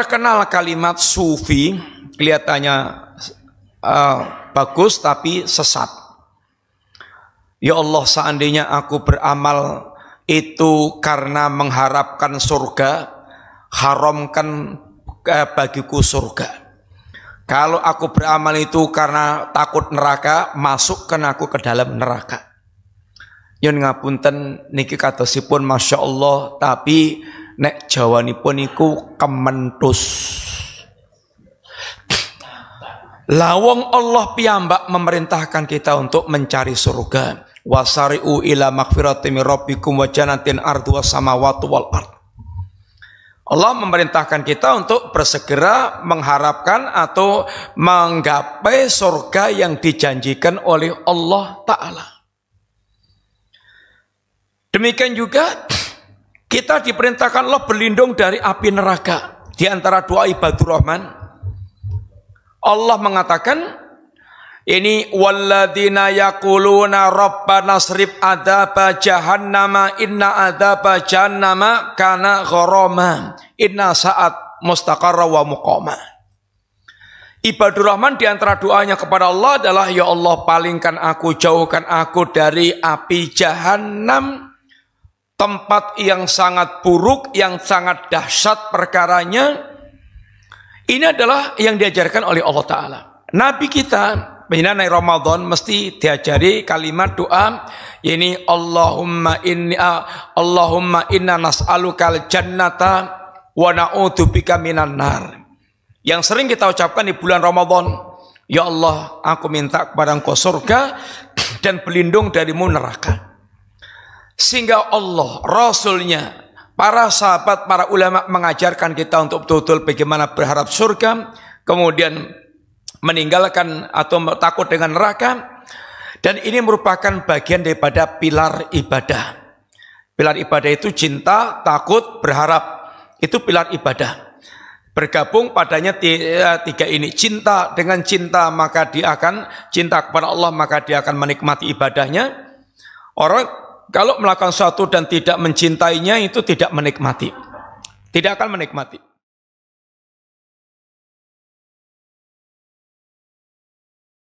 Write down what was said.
terkenal kalimat sufi kelihatannya uh, bagus tapi sesat. Ya Allah seandainya aku beramal itu karena mengharapkan surga, haramkan eh, bagiku surga. Kalau aku beramal itu karena takut neraka, masukkan aku ke dalam neraka. Yon ngapunten niki katosipun masya Allah, tapi Nek jawanipun iku kementus. Lawong Allah piyambak memerintahkan kita untuk mencari surga. Wasari'u ila magfirati rabbikum wa janatin ardu samawati wal ard. Allah memerintahkan kita untuk bersegera mengharapkan atau menggapai surga yang dijanjikan oleh Allah Ta'ala. Demikian juga kita diperintahkan Allah berlindung dari api neraka. Di antara doa ibadur rahman, Allah mengatakan, ini walladina yakuluna rabbana srif adaba jahannama inna adaba jahannama kana gharama inna saat mustaqarra wa muqama. Ibadur Rahman di antara doanya kepada Allah adalah Ya Allah palingkan aku, jauhkan aku dari api jahanam tempat yang sangat buruk, yang sangat dahsyat perkaranya. Ini adalah yang diajarkan oleh Allah Ta'ala. Nabi kita, menjelang Ramadan, mesti diajari kalimat doa, ini Allahumma inna, Allahumma inna nas'alukal jannata wa na'udzubika minan nar. Yang sering kita ucapkan di bulan Ramadan, Ya Allah, aku minta kepada engkau surga dan pelindung darimu neraka. Sehingga Allah, Rasulnya, para sahabat, para ulama mengajarkan kita untuk betul-betul bagaimana berharap surga, kemudian meninggalkan atau takut dengan neraka. Dan ini merupakan bagian daripada pilar ibadah. Pilar ibadah itu cinta, takut, berharap. Itu pilar ibadah. Bergabung padanya eh, tiga ini. Cinta dengan cinta maka dia akan cinta kepada Allah maka dia akan menikmati ibadahnya. Orang kalau melakukan suatu dan tidak mencintainya itu tidak menikmati. Tidak akan menikmati.